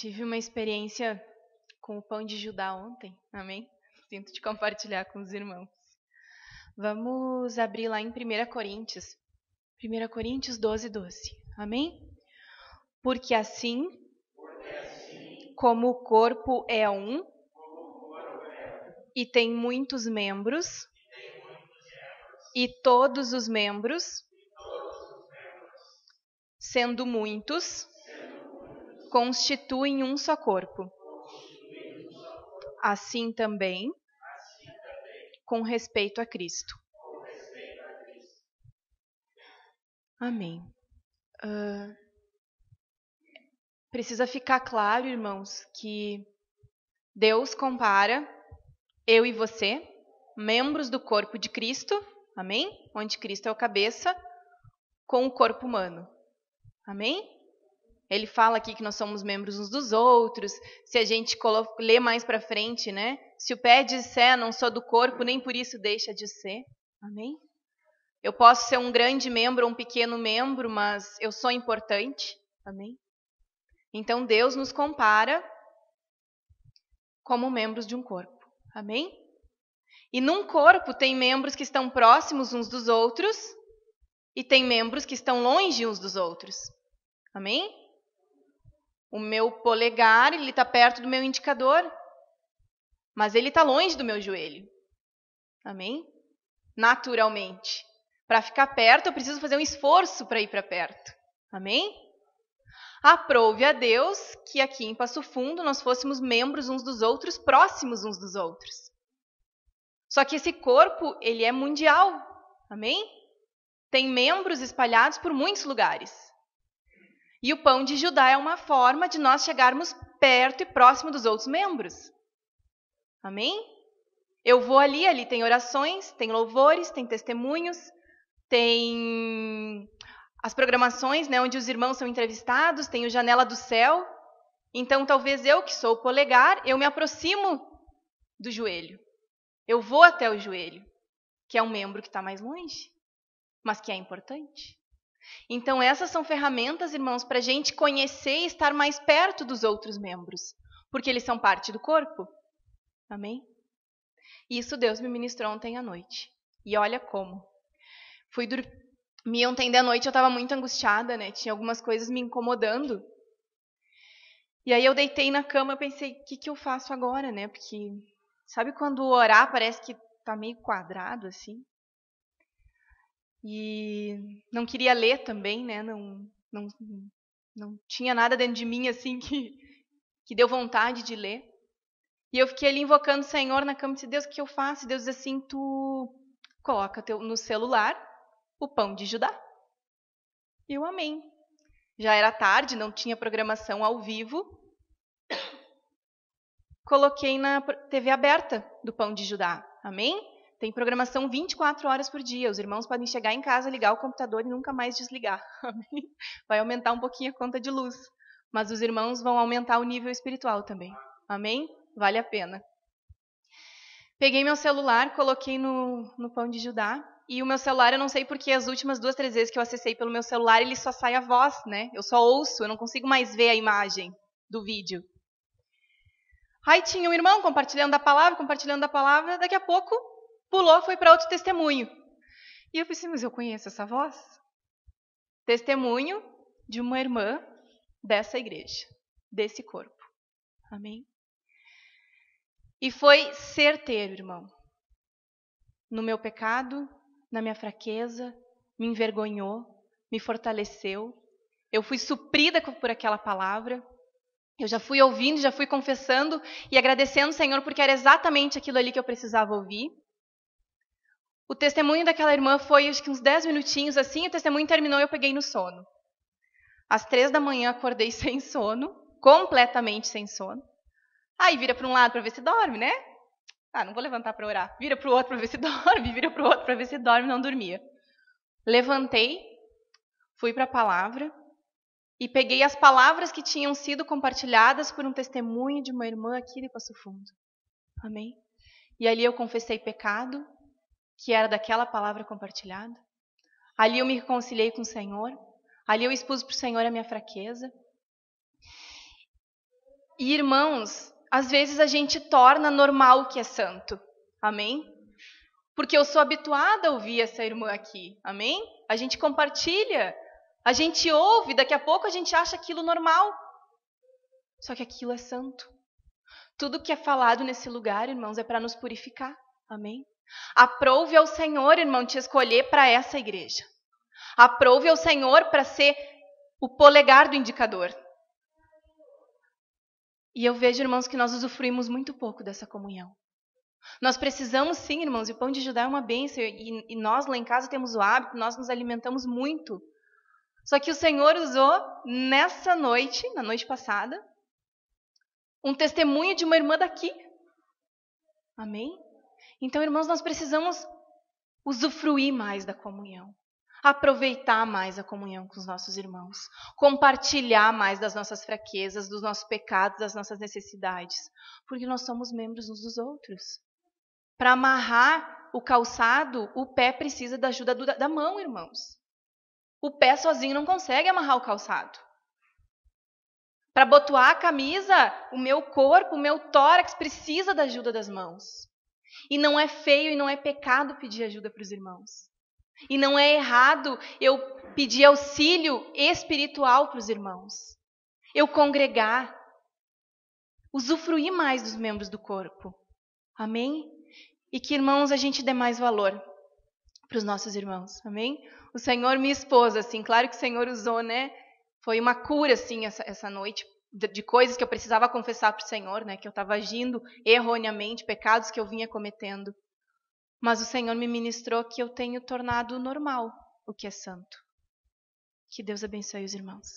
tive uma experiência com o pão de Judá ontem, amém? Sinto de compartilhar com os irmãos. Vamos abrir lá em 1 Coríntios, 1 Coríntios 12, 12, amém? Porque assim, como o corpo é um, e, tem muitos membros, e todos os membros sendo muitos, constituem um só corpo. Assim também, com respeito a Cristo. Amém. Uh, precisa ficar claro, irmãos, que Deus compara eu e você, membros do corpo de Cristo, amém? Onde Cristo é o cabeça, com o corpo humano, amém? Ele fala aqui que nós somos membros uns dos outros. Se a gente lê mais para frente, né? Se o pé é disser, não sou do corpo, nem por isso deixa de ser. Amém? Eu posso ser um grande membro ou um pequeno membro, mas eu sou importante. Amém? Então Deus nos compara como membros de um corpo. Amém? E num corpo tem membros que estão próximos uns dos outros e tem membros que estão longe uns dos outros. Amém? O meu polegar, ele está perto do meu indicador, mas ele está longe do meu joelho. Amém? Naturalmente. Para ficar perto, eu preciso fazer um esforço para ir para perto. Amém? Aprove a Deus que aqui em Passo Fundo nós fôssemos membros uns dos outros, próximos uns dos outros. Só que esse corpo, ele é mundial. Amém? Tem membros espalhados por muitos lugares. E o pão de Judá é uma forma de nós chegarmos perto e próximo dos outros membros. Amém? Eu vou ali, ali tem orações, tem louvores, tem testemunhos, tem as programações, né, onde os irmãos são entrevistados, tem o Janela do Céu. Então, talvez eu, que sou o polegar, eu me aproximo do joelho. Eu vou até o joelho, que é um membro que está mais longe, mas que é importante. Então, essas são ferramentas, irmãos, para a gente conhecer e estar mais perto dos outros membros, porque eles são parte do corpo. Amém? Isso Deus me ministrou ontem à noite. E olha como. Fui dormir ontem da noite, eu estava muito angustiada, né? Tinha algumas coisas me incomodando. E aí eu deitei na cama, eu pensei, o que, que eu faço agora, né? Porque sabe quando orar parece que tá meio quadrado assim? E não queria ler também, né? Não, não, não tinha nada dentro de mim assim que, que deu vontade de ler. E eu fiquei ali invocando o Senhor na cama e disse: Deus, o que eu faço? E Deus disse assim: Tu coloca teu, no celular o pão de Judá. E eu amei. Já era tarde, não tinha programação ao vivo. Coloquei na TV aberta do Pão de Judá. Amém? Tem programação 24 horas por dia. Os irmãos podem chegar em casa, ligar o computador e nunca mais desligar. Vai aumentar um pouquinho a conta de luz. Mas os irmãos vão aumentar o nível espiritual também. Amém? Vale a pena. Peguei meu celular, coloquei no, no pão de Judá. E o meu celular, eu não sei porque as últimas duas, três vezes que eu acessei pelo meu celular, ele só sai a voz, né? Eu só ouço, eu não consigo mais ver a imagem do vídeo. Aí tinha um irmão compartilhando a palavra, compartilhando a palavra. Daqui a pouco, Pulou, foi para outro testemunho. E eu pensei, mas eu conheço essa voz? Testemunho de uma irmã dessa igreja, desse corpo. Amém? E foi certeiro, irmão. No meu pecado, na minha fraqueza, me envergonhou, me fortaleceu. Eu fui suprida por aquela palavra. Eu já fui ouvindo, já fui confessando e agradecendo o Senhor porque era exatamente aquilo ali que eu precisava ouvir. O testemunho daquela irmã foi acho que uns 10 minutinhos assim, o testemunho terminou e eu peguei no sono. Às três da manhã acordei sem sono, completamente sem sono. Aí vira para um lado para ver se dorme, né? Ah, não vou levantar para orar. Vira para o outro para ver se dorme, vira para o outro para ver se dorme, não dormia. Levantei, fui para a palavra e peguei as palavras que tinham sido compartilhadas por um testemunho de uma irmã aqui de Passo Fundo. Amém? E ali eu confessei pecado, que era daquela palavra compartilhada. Ali eu me reconciliei com o Senhor. Ali eu expus para o Senhor a minha fraqueza. E irmãos, às vezes a gente torna normal o que é santo. Amém? Porque eu sou habituada a ouvir essa irmã aqui. Amém? A gente compartilha, a gente ouve, daqui a pouco a gente acha aquilo normal. Só que aquilo é santo. Tudo que é falado nesse lugar, irmãos, é para nos purificar. Amém? Aprove ao Senhor, irmão, te escolher para essa igreja. Aprove ao Senhor para ser o polegar do indicador. E eu vejo, irmãos, que nós usufruímos muito pouco dessa comunhão. Nós precisamos sim, irmãos, e o pão de Judá é uma bênção, e, e nós lá em casa temos o hábito, nós nos alimentamos muito. Só que o Senhor usou nessa noite, na noite passada, um testemunho de uma irmã daqui. Amém? Então, irmãos, nós precisamos usufruir mais da comunhão, aproveitar mais a comunhão com os nossos irmãos, compartilhar mais das nossas fraquezas, dos nossos pecados, das nossas necessidades, porque nós somos membros uns dos outros. Para amarrar o calçado, o pé precisa da ajuda do, da mão, irmãos. O pé sozinho não consegue amarrar o calçado. Para botuar a camisa, o meu corpo, o meu tórax precisa da ajuda das mãos. E não é feio e não é pecado pedir ajuda para os irmãos. E não é errado eu pedir auxílio espiritual para os irmãos. Eu congregar. Usufruir mais dos membros do corpo. Amém? E que, irmãos, a gente dê mais valor para os nossos irmãos. Amém? O Senhor me expôs, assim. Claro que o Senhor usou, né? Foi uma cura, assim, essa, essa noite de, coisas que eu precisava confessar para o Senhor, né, que eu estava agindo erroneamente, pecados que eu vinha cometendo. Mas o Senhor me ministrou que eu tenho tornado normal o que é santo. Que Deus abençoe os irmãos.